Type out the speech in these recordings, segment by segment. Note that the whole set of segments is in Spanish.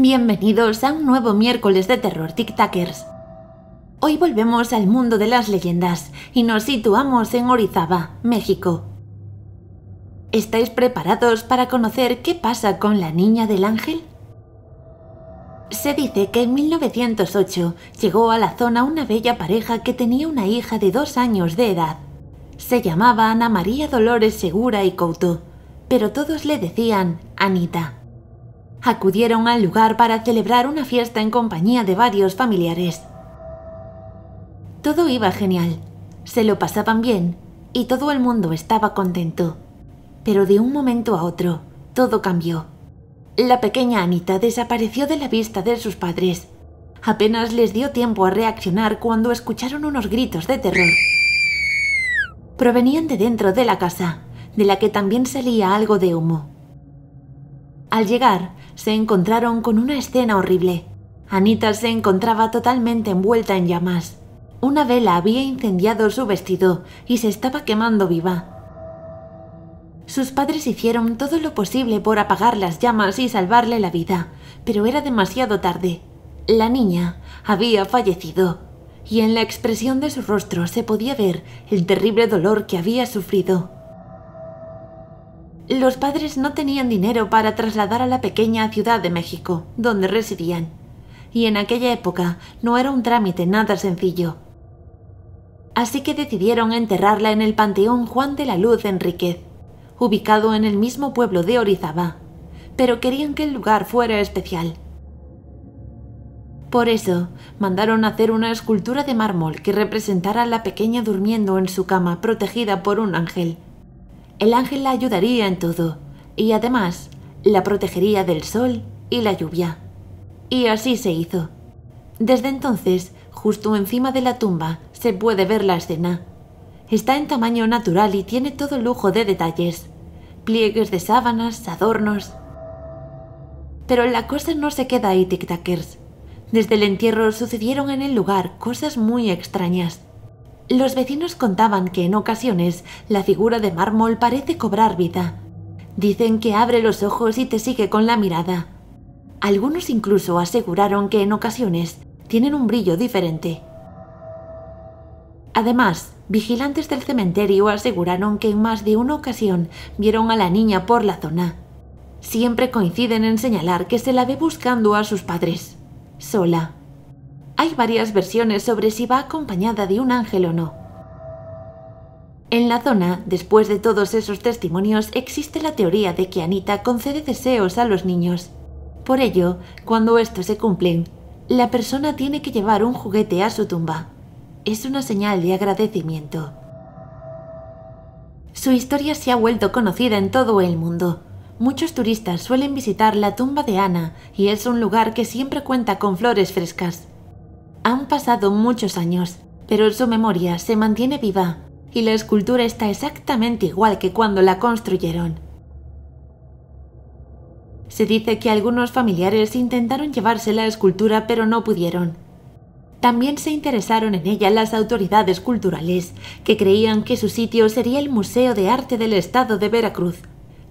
Bienvenidos a un nuevo miércoles de terror Tic Hoy volvemos al mundo de las leyendas y nos situamos en Orizaba, México. ¿Estáis preparados para conocer qué pasa con la niña del ángel? Se dice que en 1908 llegó a la zona una bella pareja que tenía una hija de dos años de edad. Se llamaba Ana María Dolores Segura y Couto, pero todos le decían Anita acudieron al lugar para celebrar una fiesta en compañía de varios familiares. Todo iba genial, se lo pasaban bien y todo el mundo estaba contento. Pero de un momento a otro, todo cambió. La pequeña Anita desapareció de la vista de sus padres. Apenas les dio tiempo a reaccionar cuando escucharon unos gritos de terror. Provenían de dentro de la casa, de la que también salía algo de humo. Al llegar, se encontraron con una escena horrible. Anita se encontraba totalmente envuelta en llamas. Una vela había incendiado su vestido y se estaba quemando viva. Sus padres hicieron todo lo posible por apagar las llamas y salvarle la vida, pero era demasiado tarde. La niña había fallecido, y en la expresión de su rostro se podía ver el terrible dolor que había sufrido. Los padres no tenían dinero para trasladar a la pequeña ciudad de México, donde residían, y en aquella época no era un trámite nada sencillo. Así que decidieron enterrarla en el Panteón Juan de la Luz Enríquez, ubicado en el mismo pueblo de Orizaba, pero querían que el lugar fuera especial. Por eso, mandaron hacer una escultura de mármol que representara a la pequeña durmiendo en su cama protegida por un ángel el ángel la ayudaría en todo y además la protegería del sol y la lluvia. Y así se hizo. Desde entonces, justo encima de la tumba, se puede ver la escena. Está en tamaño natural y tiene todo lujo de detalles. Pliegues de sábanas, adornos. Pero la cosa no se queda ahí, tic Desde el entierro sucedieron en el lugar cosas muy extrañas. Los vecinos contaban que en ocasiones la figura de mármol parece cobrar vida. Dicen que abre los ojos y te sigue con la mirada. Algunos incluso aseguraron que en ocasiones tienen un brillo diferente. Además, vigilantes del cementerio aseguraron que en más de una ocasión vieron a la niña por la zona. Siempre coinciden en señalar que se la ve buscando a sus padres, sola. Hay varias versiones sobre si va acompañada de un ángel o no. En la zona, después de todos esos testimonios, existe la teoría de que Anita concede deseos a los niños. Por ello, cuando estos se cumplen, la persona tiene que llevar un juguete a su tumba. Es una señal de agradecimiento. Su historia se ha vuelto conocida en todo el mundo. Muchos turistas suelen visitar la tumba de Ana y es un lugar que siempre cuenta con flores frescas. Han pasado muchos años, pero su memoria se mantiene viva y la escultura está exactamente igual que cuando la construyeron. Se dice que algunos familiares intentaron llevarse la escultura pero no pudieron. También se interesaron en ella las autoridades culturales, que creían que su sitio sería el Museo de Arte del Estado de Veracruz,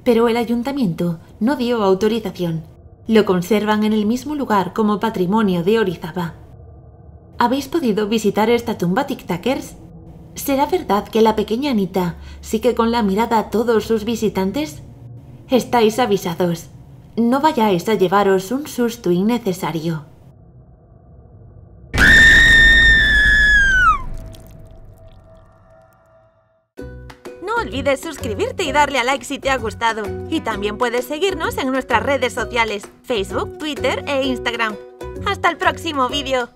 pero el ayuntamiento no dio autorización. Lo conservan en el mismo lugar como patrimonio de Orizaba. ¿Habéis podido visitar esta tumba, tic ¿Será verdad que la pequeña Anita sigue con la mirada a todos sus visitantes? Estáis avisados. No vayáis a llevaros un susto innecesario. No olvides suscribirte y darle a like si te ha gustado. Y también puedes seguirnos en nuestras redes sociales, Facebook, Twitter e Instagram. ¡Hasta el próximo vídeo!